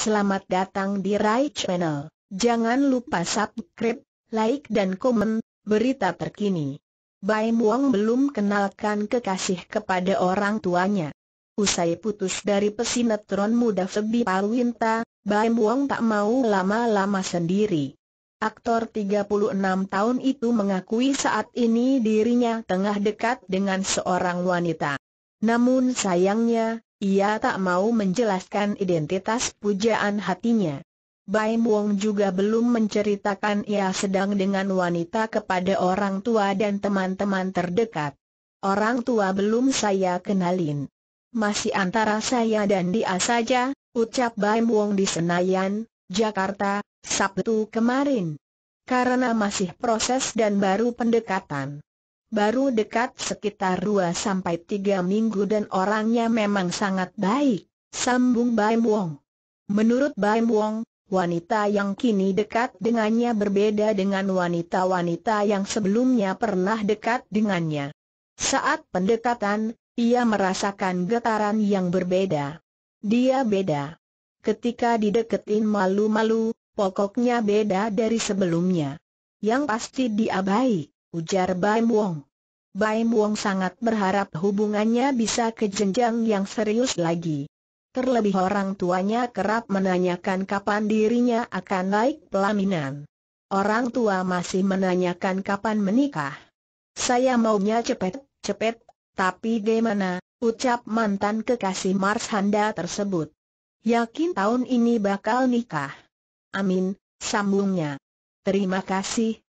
Selamat datang di Rai Channel. Jangan lupa subscribe, like dan komen, berita terkini. Bai Muang belum kenalkan kekasih kepada orang tuanya. Usai putus dari pesinetron muda Febi Palwinta, Bai Muang tak mau lama-lama sendiri. Aktor 36 tahun itu mengakui saat ini dirinya tengah dekat dengan seorang wanita. Namun sayangnya, ia tak mau menjelaskan identitas pujaan hatinya. Bai Wong juga belum menceritakan ia sedang dengan wanita kepada orang tua dan teman-teman terdekat. Orang tua belum saya kenalin. Masih antara saya dan dia saja, ucap Bai Wong di Senayan, Jakarta, Sabtu kemarin. Karena masih proses dan baru pendekatan baru dekat sekitar 2-3 minggu dan orangnya memang sangat baik, sambung Baim Wong. Menurut Baim Wong, wanita yang kini dekat dengannya berbeda dengan wanita-wanita yang sebelumnya pernah dekat dengannya. Saat pendekatan, ia merasakan getaran yang berbeda. Dia beda. Ketika dideketin malu-malu, pokoknya beda dari sebelumnya. Yang pasti dia baik ujar Bai Muong. Bai Muong sangat berharap hubungannya bisa ke jenjang yang serius lagi. Terlebih orang tuanya kerap menanyakan kapan dirinya akan naik pelaminan. Orang tua masih menanyakan kapan menikah. Saya maunya cepet, cepet, tapi gimana, ucap mantan kekasih Mars Handa tersebut. Yakin tahun ini bakal nikah. Amin, sambungnya. Terima kasih,